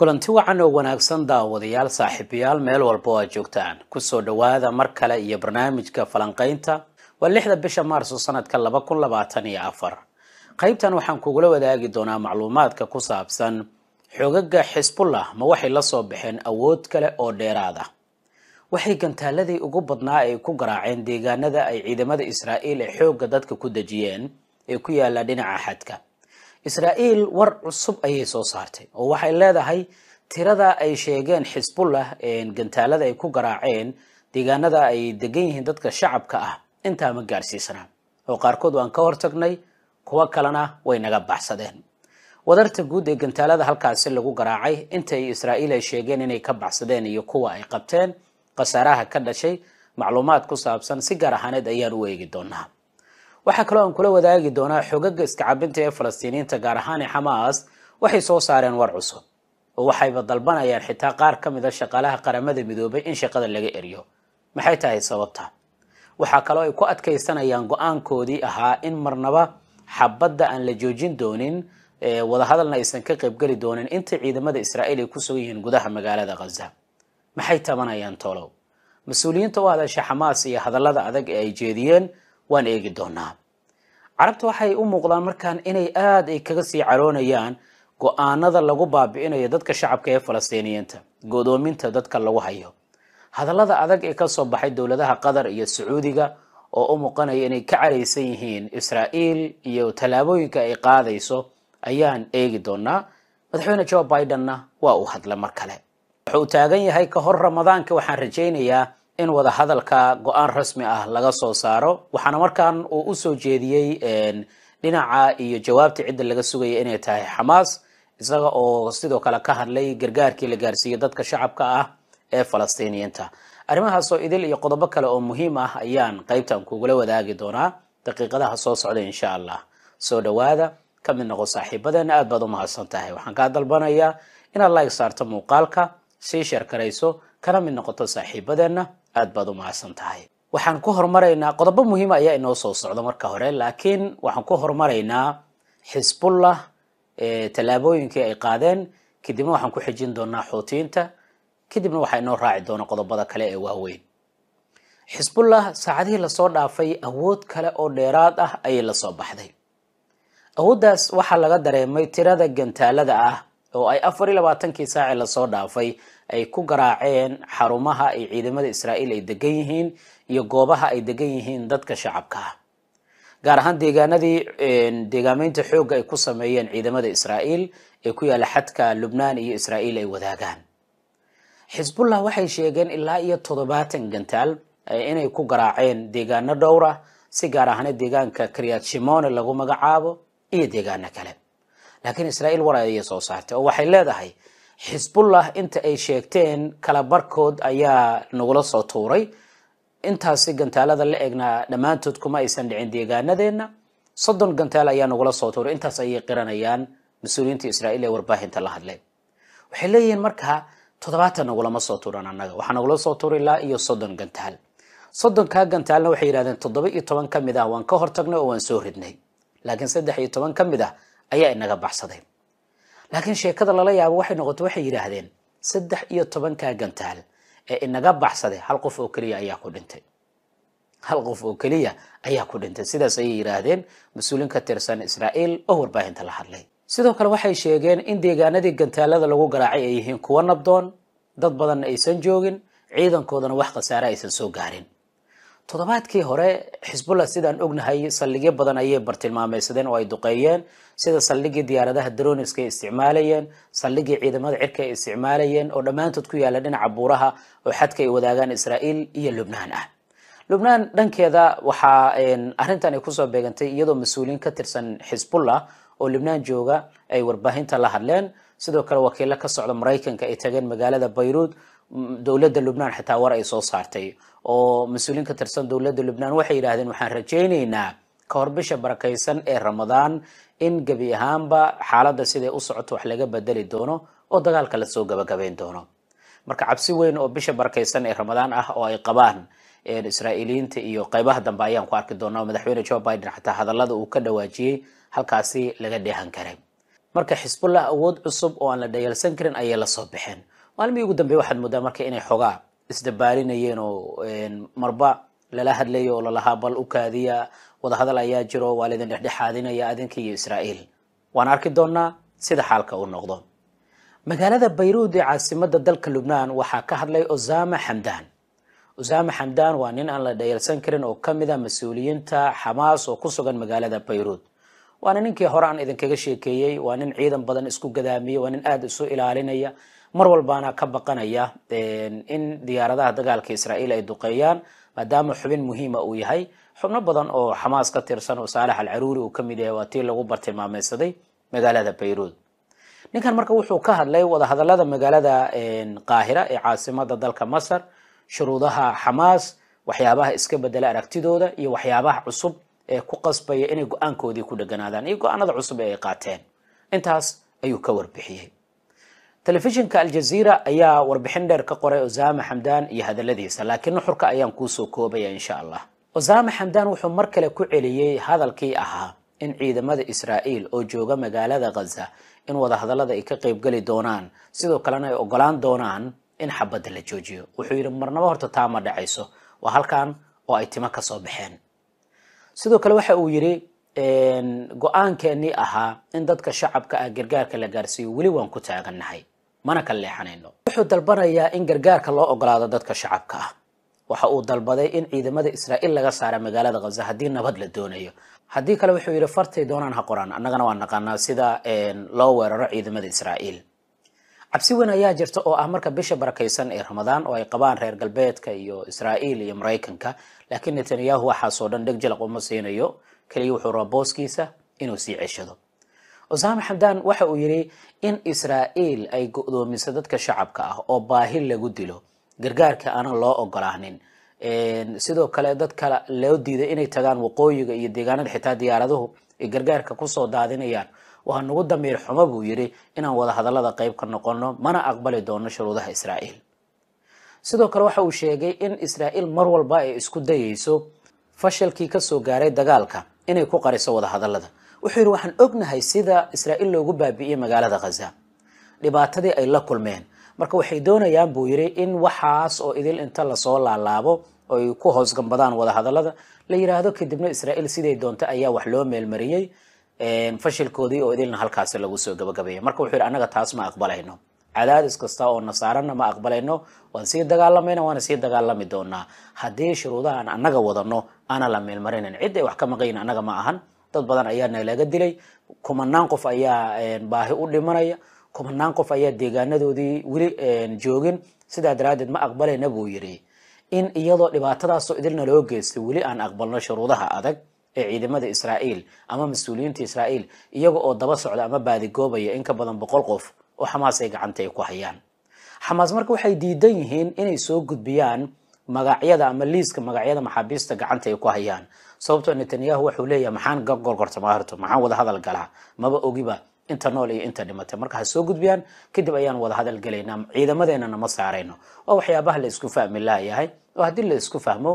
kulanti wacan oo wanaagsan daawadayaal saaxiibayaal meel walba oo aad joogtaan kusoo dhowaada mar kale iyo barnaamijka falanqaynta waa lixda bisha maarso sanadka laba kun labaatan iyo afar qaybtan waxaan kugula wadaagi doonaa macluumaadka ku saabsan xoogaga xisbullah ma waxay lasoo baxeen awood kale oo dheeraad ah waxay gantaaladii ugu badnaa ay ku garaaceen deegaanada ay ciidamada israa'iil ee xoogga dadka ku dejiyeen ee ku yaala dhinaca xadka israa'iil war cusub ayay soo saartay oo waxay leedahay tirada ay sheegeen xisbullah gantaalada ay ku garaaceen deegaanada ay degan yihiin dadka shacabka ah intaa ma gaarsiisnaa oo qaarkood waan ka hortagnay kuwo kalena way naga baxsadeen wadarta guud ee gantaalada halkaasi lagu garaacay inta israa'iil ay sheegeen inay ka baxsadeen iyo kuwa ay qabteen khasaaraha ka dhashay macluumaad ku saabsan si gaar ahaaneed ayaan u eegi doonaa waxaa kaloo aan kula wadaagi doonaa xogaga iska cabinta ee falastiiniyiinta gaar ahaan xamaas waxay soo saareen war cusub oo waxayba dalbanayaan xitaa qaar ka mid a ah shaqaalaha qaramada midoobay in shaqada laga eryo maxay tahay sababta waxaa kaloo ay ku adkaysanayaan go-aankoodii ahaa in marnaba xabadda aan la joojin doonin wadahadalna aysan ka qaybgeli doonin intay ciidamada israa'iil ay ku sugan yihiin gudaha magaalada khaza maxay tabanayaan tolow mas-uuliyiinta u hadasha xamaas iyo hadallada adag ee ay jeediyeen waan eegi doonaa carabta waxay u muuqdaan markaan inay aad ay kaga sii caroonayaan go-aanada lagu baabi'inayo dadka shacabka ee falastiiniyiinta godoominta dadka lagu hayo hadallada adag ee kasoo baxay dowladaha qatar iyo sacuudiga oo u muuqanaya inay ka caraysan yihiin israa'iil iyo tallaabooyinka ay qaadayso ayaan eegi doonaa madaxweyne joe bidenna waa uu hadlay mar kale wuxuu taagan yahay ka hor ramadaanka waxaan rajaynayaa in wadahadalka go-aan rasmi ah laga soo saaro waxaana markaan uu usoo jeediyey dhinaca iyo jawaabta cidda laga sugaya inay tahay xamaas isaga oo sidoo kale ka hadlay gargaarkii la gaarsiiyey dadka shacabka ah ee falastiiniyiinta arrimahaasoo idil iyo qodobo kale oo muhiim ah ayaan qaybtan kugula wadaagi doonaa daqiiqadaha soo socda insha allah soo dhawaada ka mid noqo saaxiibadeena aada baad u mahadsan tahay waxaan kaa dalbanayaa inaad like saarto muuqaalka sii sheer kana mid noqoto saaxiibadeenna aad baad u mahadsan tahay waxaan ku horumaraynaa qodobo muhiima ah ayaa inoo soo socdo marka hore laakiin waxaan ku horumaraynaa xisbullah eh, tallaabooyinkii ay qaadeen kadibna waxaan ku xijin doonaa xuutiyiinta kadibna waxaa inoo raaci doona qodobada kale ee waaweyn xisbullah saacadihii lasoo dhaafay awood kale oo dheeraad ah ayay lasoo baxday awooddaas waxaa laga dareemay tirada gantaalada ah oo ay afar iyo labaatankii saaci lasoo dhaafay ay ku garaaceen xarumaha ay ciidamada israa'iil ay degan yihiin iyo goobaha ay degan yihiin dadka shacabka ah gaar ahaan deegaanadii deegaameynta xoogga ay ku sameeyeen ciidamada israa'iil ee ku yaala xadka lubnaan iyo israa'iil ay wadaagaan xisbullah waxay sheegeen ilaa iyo toddobaatan gantaal eh, inay ku garaaceen deegaano dhowra si gaar ahana deegaanka kariyad shimone lagu magacaabo iyo deegaano kale laakiin israa'iil war ayay soo saartay oo waxay leedahay xisbullah inta ay sheegteen kala barkood ayaa nagula soo tuuray intaasi gantaalada la egnaa dhammaantood kuma aysan dhicin deegaanadeenna soddon gantaal ayaa nagula soo tuuray intaas ayay qiranayaan mas-uuliyiinta israa'iil ee warbaahinta la hadleen waxay leeyihiin markaa toddobaatan nagulama soo tuuran annaga waxaa nagula soo tuuray ilaa iyo soddon gantaal soddonkaa gantaalna waxay yidhahdeen toddoba iyo toban ka mid ah waan ka hortagnay oo waan soo ridnay laakiin saddex iyo toban ka mid ah ayaa inaga baxsaday laakiin sheekada lala yaabo waxay noqotay waxay yidhaahdeen saddex iyo tobankaa gantaal ee inaga baxsaday hal qof oo keliya ayaa ku dhintay hal qof oo keliya ayaa ku dhintay sidaas ayay yidhaahdeen mas uulin ka tirsan israa'iil oo warbaahinta la hadlay sidoo kale waxay sheegeen in deegaanadii gantaalada lagu garaacay ay yihiin kuwo nabdoon dad badanna aysan joogin ciidankoodana wax khasaare aysan soo gaarin toddobaadkii hore xisbullah sidaan ognahay saldhigyo badan ayay bartilmaameysadeen oo ay duqeeyeen sida saldhigii diyaaradaha daroniska ay isticmaalayeen saldhigii ciidamada cirka ay isticmaalayeen oo dhammaantood ku yaala dhinaca buuraha oo xadka ay wadaagaan israa'iil iyo lubnaan ah lubnaan dhankeeda waxaa arrintan ay kusoo beegantay iyadoo mas-uuliyiin ka tirsan xisbullah oo lubnaan jooga ay warbaahinta la hadleen sidoo kale wakiilo ka socda maraykanka ay tageen magaalada bayruud dowladda lubnaan xataa war ay soo saartay oo mas-uuliin ka tirsan dowladda lubnaan waxay yidhahdeen waxaan rajaynaynaa ka hor bisha barakaysan ee ramadaan in gebi ahaanba xaaladda siday u socoto wax laga bedeli doono oo dagaalka lasoo gabagabayn doono marka cabsi weyn oo bisha barakaysan ee ramadaan ah oo ay qabaan israa'iiliyiinta iyo qeybaha dambe ayaan ku arki doonaa madaxweyne jo biden xataa hadallada uu ka dhawaajiyey halkaasi laga dheehan karay marka xisbullah awood cusub oo aan la dhayalsan karin ayay lasoo baxeen maalmihii ugu dambe waxaad moodaa marka inay xogaa isdabaalinayeen oo marba lala hadlayo oo lalahaa bal u kaadiya wadahadal ayaa jiro waa laydin dhexdhexaadinaya adinka iyo israa'iil waan arki doonaa sida xaalka uu noqdo magaalada bayruud ee caasimadda dalka lubnaan waxaa ka hadlay osama xamdaan osama xamdaan waa nin aan la dhayalsan karin oo ka mid a ah mas-uuliyiinta xamaas oo ku sugan magaalada bayruud waana ninkii hore aan idinkaga sheekeeyey waa nin ciidan badan isku gadaamiya waa nin aada isu ilaalinaya mar walbaana ka baqanaya in diyaaradaha dagaalka israael ay duqeeyaan maadaama xubin muhiima uu yahay xubno badan oo xamaas ka tirsan oo saalax al caruuri uu kamid yahay waa tii lagu bartilmaameysaday magaalada bayruud ninkan marka wuxuu ka hadlay wadahadalada magaalada qaahira ee caasimada dalka masar shuruudaha xamaas waxyaabaha iska bedela aragtidooda iyo waxyaabaha cusub ee ku qasbaya inay go-aankoodii ku dheganaadaan iyo go-aanada cusub ee ay qaateen intaas ayuu ka warbixiyey telefishinka aljaziira ayaa warbixin dheer ka qoray osama xamdan iyo hadaladiisa laakiin nuxurka ayaan kuusoo koobaya insha allah osama xamdaan wuxuu mar kale ku celiyey hadalkii ahaa in ciidamada israa'iil oo jooga magaalada khaza in wadahadallada ay ka qaybgeli doonaan sidoo kalena ay ogolaan doonaan in xabadda la joojiyo wuxuu yidhi marnabo horta taa ma dhacayso waa halkan oo ay timo kasoo baxeen sidoo kale waxa uu yidhi go-aankeenii ahaa in dadka shacabka ah gargaarka la gaarsiiyo weli waan ku taagannahay mana ka leexanayno wuxuu dalbanayaa in gargaarka loo ogolaado dadka shacabka ah waxa uu dalbaday in ciidamada israa'iil laga saara magaalada khaza haddii nabad la doonayo haddii kale wuxuu yidhi fartay doonaan ha qoraan annagana waa naqaanaa sida loo weeraro ciidamada israa'iil cabsi weyn ayaa jirta oo ah marka bisha barakaysan ee ramadaan oo ay qabaan reer galbeedka iyo israa'iil iyo maraykanka laakiin netanyahu waxaasoo dhan dheg jalaq uma siinayo keliya wuxuu rabaa booskiisa inuu sii ceshado cusaame xamdaan waxa uu yidhi in israa'iil ay go-doomiso dadka shacabka ah oo baahi lagu dilo gargaarka aanan loo ogolaanin sidoo kale dadka loo diiday inay tagaan waqooyiga iyo deegaanada xitaa diyaaraduhu ay gargaarka kusoo daadinayaan waa nagu damiir xumo buu yidhi inaan wada hadallada qayb ka noqono mana aqbali doono shuruudaha israa'iil sidoo kale waxa uu sheegay in israa'iil mar walba ay isku dayayso fashilkii kasoo gaaray dagaalka inay ku qariso wada wuxuu yidhi waxaan ognahay sida israa'iil loogu baabi'iyey magaalada khaza dhibaatadii ay la kulmeen marka waxay doonayaan buu yidhi in waxaas oo idil inta lasoo laalaabo oo ay ku hoosgambadaan wadahadallada la yidhaahdo kadibna israa'iil siday doonta ayaa wax loo meelmariyey fashilkoodii oo idilna halkaasi lagu soo gabagabeeyay marka wuxuu yidhi annaga taas ma aqbalayno cadaadis kasta oo nasaarana ma aqbalayno waan sii dagaalamayna waana sii dagaalami doonaa haddii shuruudaha annaga wadano ana la meelmarinin cid ay wax ka maqayin annaga ma ahan dad badan ayaa nalaga dilay kumanaan qof ayaa eh, baahi u dhimanaya kumanaan qof ayaa deegaanadoodii weli eh, joogin sidaa daraadeed ma aqbalayna buu yidhi in iyadoo dhibaatadaasoo idilna loo geystay weli aan aqbalno shuruudaha adag ee ciidamada israa'iil ama mas-uuliyiinta israa'iil iyaga oo daba socda ama baadigoobaya in ka badan boqol qof oo xamaas ay gacanta ay ku hayaan xamaas marka waxay diidan yihiin inay soo gudbiyaan magacyada ama liiska magacyada maxaabiista gacanta ay ku hayaan sababtoo ah netanyahu waxuu leeyahay maxaan gorgortama harto maxaan wada hadal galaa maba ogiba inta nool iyo inta dhimatay marka ha soo gudbiyaan kadib ayaan wada hadal gelaynaa ciidamadeenana ma saarayno oo waxyaabaha la isku fahmi laayahay oo haddii la isku fahmo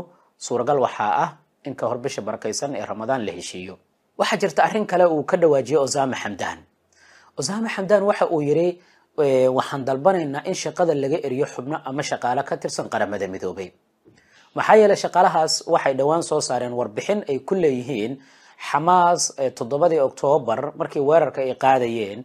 suuragal waxaa ah in ka hor bisha barakaysan ee ramadaan la heshiiyo waxaa jirta arrin kale uu ka dhawaajiyey osama xamdaan osama xamdan waxa uu yidhi waxaan dalbanaynaa in shaqada laga eriyo xubno ama shaqaale ka tirsan qaramada midoobay maxaa yeele shaqaalahaas waxay dhowaan soo saareen warbixin ay ku leeyihiin xamaas eh, toddobadii oktoobar markii weerarka ay qaadayeen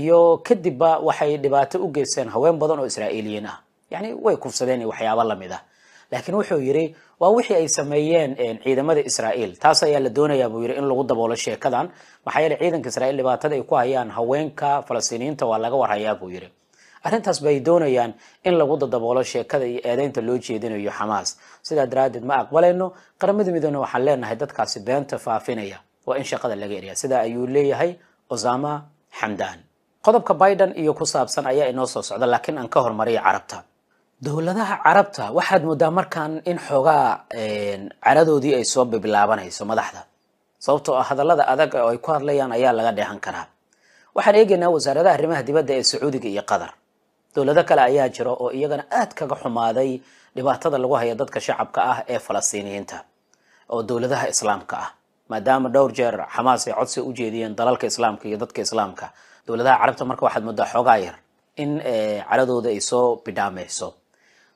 iyo kadibba waxay dhibaato u geysteen haween badan oo israa'iiliyiin ah yacni way kufsadeen iyo waxyaabo lamid ah laakiin wuxuu yidhi waa wixii ay sameeyeen eh, ciidamada israa'iil taas ayaa la doonayaa buu yidhi in lagu daboolo sheekadan maxaa yeele ciidanka israa'iil dhibaatada ay ku hayaan haweenka falastiiniyiinta waa laga warhayaa buu yidhi arrintaas ba doonayaan in lagu dadaboolo sheekada iyo eedeynta loo jeedinayo xamaas sidaa daraaddeed ma aqbalayno qaramada midoona waxaan leenahay dadkaasi beenta faafinaya waa in shaqada laga eriya sidaa ayuu leeyahay osama xamdaan qodobka biden iyo ku saabsan ayaa inoo soo socda laakiin aan ka hormariyo carabta dowladaha carabta waxaad moodaa markaan in xoogaa caradoodii ay soo bilaabanayso madaxda sababtoo ah hadallada adag oo ay ku hadlayaan ayaa laga dheehan karaa waxaan eegaynaa wasaaradaha arrimaha dibadda ee sacuudiga iyo qatar dowlado kale ayaa jira oo iyagana aad kaga xumaaday dhibaatada lagu haya dadka shacabka ah ee falastiiniyiinta oo dowladaha islaamka ah maadaama dhowr jeer xamaas ay codsi u jeediyeen dalalka islaamka iyo dadka islaamka dowladaha carabta marka waxaad moodaa xoogaa yar in eh, caradooda ay soo bidhaamayso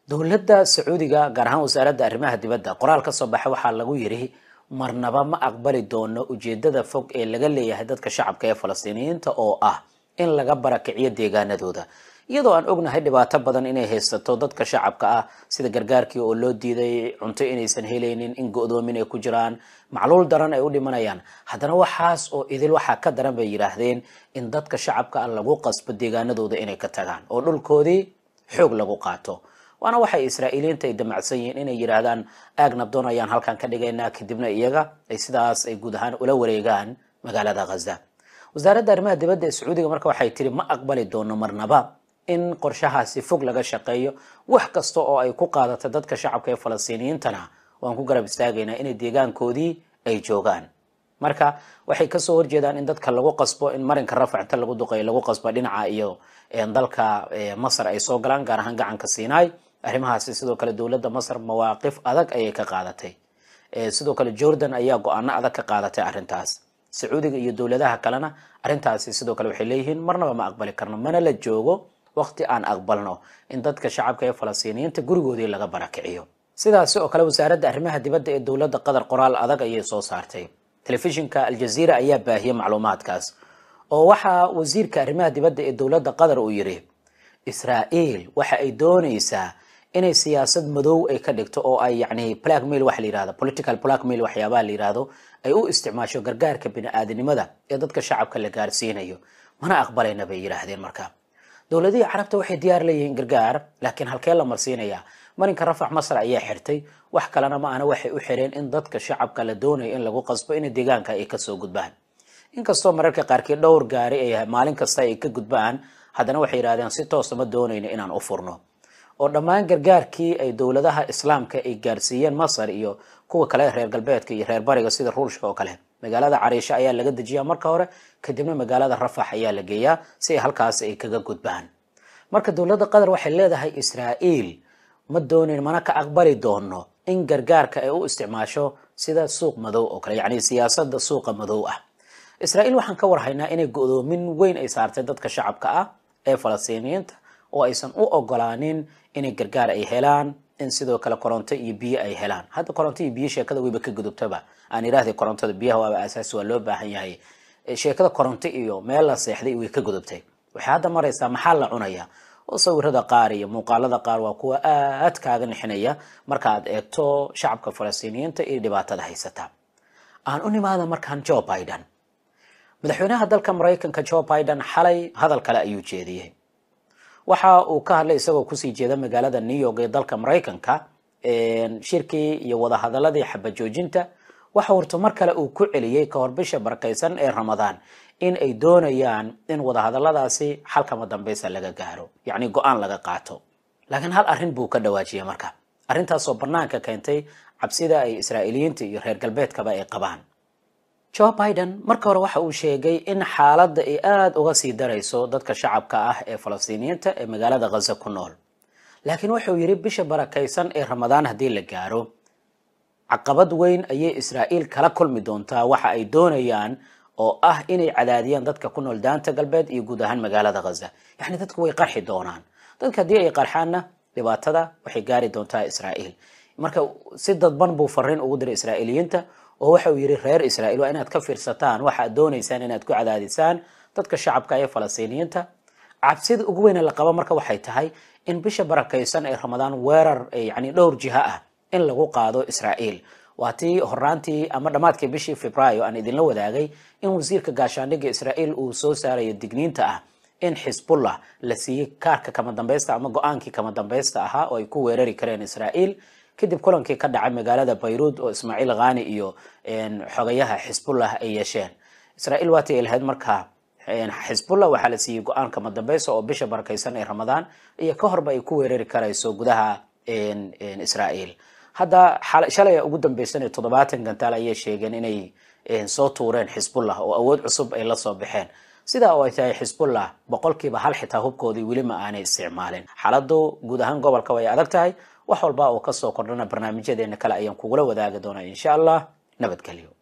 dowladda sacuudiga gaar ahaan wasaaradda arrimaha dibadda qoraal ka soo baxa waxaa lagu yidhi marnaba ma aqbali doono ujeedada fog ee laga leeyahay dadka shacabka ee falastiiniyiinta oo ah in laga barakiciyo deegaanadooda iyadoo aan ognahay dhibaato badan inay haysato dadka shacabka ah sida gargaarkii oo loo diiday cunto inaysan helaynin in go-doomin ay ku jiraan macluul daran ay u dhimanayaan haddana waxaas oo idil waxaa ka daran bay yidhaahdeen in dadka shacabka ah lagu qasbo deegaanadooda inay ka tagaan oo dhulkoodii xoog lagu qaato waana waxay israa'iiliyiinta ay damacsan yihiin inay yidhaahdaan aag nabdoon ayaan halkan ka dhigaynaa kadibna iyaga ay sidaas ay guud ahaan ula wareegaan magaalada khaza wasaaradda arrimaha dibadda ee sacuudiga marka waxay tiri ma aqbali doono marnaba in qorshahaasi fog laga shaqeeyo wax kasta oo ay ku qaadata dadka shacabka ee falastiiniyiintana waan ku garab istaagaynaa inay deegaankoodii ay joogaan marka waxay kasoo horjeedaan in dadka lagu qasbo in marinka rafacta lagu duqeeyo lagu qasbo dhinaca iyo dalka masar ay soo galaan gaar ahaan gacanka sinai arrimahaasi sidoo kale dowladda masar mawaaqif adag ayay ka qaadatay sidoo kale jordan ayaa go-aano adag ka qaadatay arrintaas sacuudiga iyo dowladaha kalena arrintaasi sidoo kale waxay leeyihiin marnaba ma aqbali karno mana la joogo wakhti aan aqbalno in dadka shacabka ee falastiiniyiinta gurigoodii laga barakiciyo sidaasi oo kale wasaaradda arrimaha dibadda ee dowladda qatar qoraal adag ayay soo saartay telefishinka aljaziira ayaa baahiyay macluumaadkaas oo waxaa wasiirka arrimaha dibadda ee dowladda qatar uu yidhi israa'iil waxa ay doonaysaa inay siyaasad madow ay ka dhigto oo ay yacni blackmail waxa la yirahdo political blackmail waxyaabaha la yirahdo ay u isticmaasho gargaarka bini aadanimada ee dadka shacabka la gaarsiinayo mana aqbalayna bay yidhaahdeen markaa dowladihii carabta waxay diyaar leeyihiin gargaar laakiin halkee la marsiinayaa marinka rafax masar ayaa xirtay wax kalena ma ahna waxay u xireen in dadka shacabka la doonaya in lagu qasbo inay deegaanka ay kasoo gudbaan inkastoo mararka qaarkii dhowr gaari ay maalin kasta ay ka gudbaan haddana waxay yidhahdeen si toosa ma doonayno inaan u furno oo dhammaan gargaarkii ay dowladaha islaamka ay gaarsiiyeen masar iyo kuwa kale reer galbeedka iyo reer bariga sida ruushka oo kale magaalada cariisho ayaa laga dejiyaa marka hore kadibna magaalada rafax ayaa la geeyaa si ay halkaas ay kaga gudbaan marka dowladda qatar waxay leedahay israa'iil ma doonin mana ka aqbali doono in gargaarka ay u isticmaasho sida suuq madow oo kale yacni siyaasadda suuqa madow ah israa'iil waxaan ka warhaynaa inay go-doomin weyn ay saartay dadka shacabka ah ee falastiiniyiinta oo aysan u ogolaanin inay gargaar ay helaan in sidoo kale koronto iyo biyo ay helaan hadda koronto iyo biyo sheekada wayba ka gudubtaba aan irahday korontada biyaha waaba asaasi waa loo baahan yahay eh, sheekada koronto iyo meel la seexday way ka gudubtay waxay hadda maraysaa maxaa la cunaya oo sawirada qaar iyo muuqaalada qaar waa kuwa aad kaaga nixinaya markaaad eegto shacabka falastiiniyiinta iyo dhibaatada haysata aan u nimaada markaan joe biden madaxweynaha dalka maraykanka joe biden xalay hadal kale ayuu jeediyey waxa uu ka hadlay isagoo kusii jeeda magaalada new york ee dalka maraykanka shirkii iyo wadahadaladii xabajoojinta waxa horta mar kale uu ku celiyey ka hor bisha barakaysan ee ramadaan in ay doonayaan in wadahadaladaasi xalkama dambaysa laga gaaro yacni go-aan laga qaato laakiin hal arrin buu ka dhawaajiyey marka arrintaasoo bannaanka keentay cabsida ay israa'iiliyiinta iyo reer galbeedkaba ay qabaan jo biden marka hore waxa uu sheegay in xaaladda ay aada uga sii darayso dadka shacabka ah ee falastiiniyiinta ee magaalada khaza ku nool laakiin wuxuu yidhi bisha barakaysan ee ramadaan haddii la gaaro caqabad weyn ayay israa'iil kala kulmi doontaa waxa ay doonayaan oo ah inay cadaadiyaan dadka ku nool daanta galbeed iyo guud ahaan magaalada khaza yacni dadku way qarxi doonaan dadka haddii ay qarxaanna dhibaatada waxay gaari doontaa israa'iil marka si dadban buu fariin ugu diray israa'iiliyiinta oo waxa uu yidhi reer israa'iil waa inaad ka fiirsataan waxa ad doonaysaan inaad ku cadaadisaan dadka shacabka ee falastiiniyiinta cabsida ugu weyne la qabo marka waxay tahay in bisha barakaysan ee ramadaan weerar yani dhowr jiha ah in lagu qaado israa'iil waa tii horaantii ama dhammaadkii bishii februaayo aan idinla wadaagay in wasiirka gaashaandhigga israa'iil uu soo saarayo digniinta ah in xisbullah la siiyey kaarka kama dambaysta ama go-aankii kama dambaysta ahaa oo ay ku weerari kareen israa'iil kadib kulankii ka dhacay magaalada bayruud oo ismaaciil khani iyo xogayaha xisbullah ay yeesheen israail waatay ilahayd markaa xisbullah waxaa la siiyey go-aanka madambeysa oo bisha barakeysan ee ramadaan iyo ka horba ay ku weerari karayso gudaha israail hadda shalay ugu dambeysan toddobaatan gantaal ayay sheegeen inay soo tuureen xisbullah oo awood cusub ay lasoo baxeen sidaa oo ay tahay xisbullah boqolkiiba hal xitaa hubkoodii weli ma aanay isticmaalin xaaladu guud ahaan gobolka way adag tahay wax walba oo kasoo kordhana barnaamijyadeena kale ayaan kugula wadaagi doonaa insha allah nabadgelyo